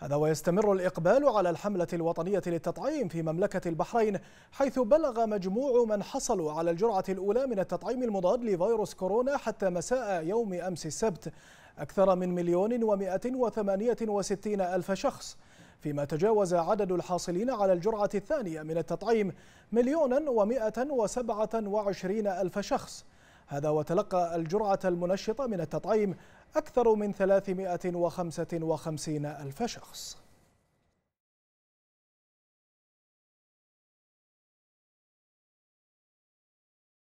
هذا ويستمر الإقبال على الحملة الوطنية للتطعيم في مملكة البحرين حيث بلغ مجموع من حصلوا على الجرعة الأولى من التطعيم المضاد لفيروس كورونا حتى مساء يوم أمس السبت أكثر من مليون ومائة وثمانية وستين ألف شخص فيما تجاوز عدد الحاصلين على الجرعة الثانية من التطعيم مليونا ومائة وسبعة وعشرين ألف شخص هذا وتلقى الجرعة المنشطة من التطعيم أكثر من 355 ألف شخص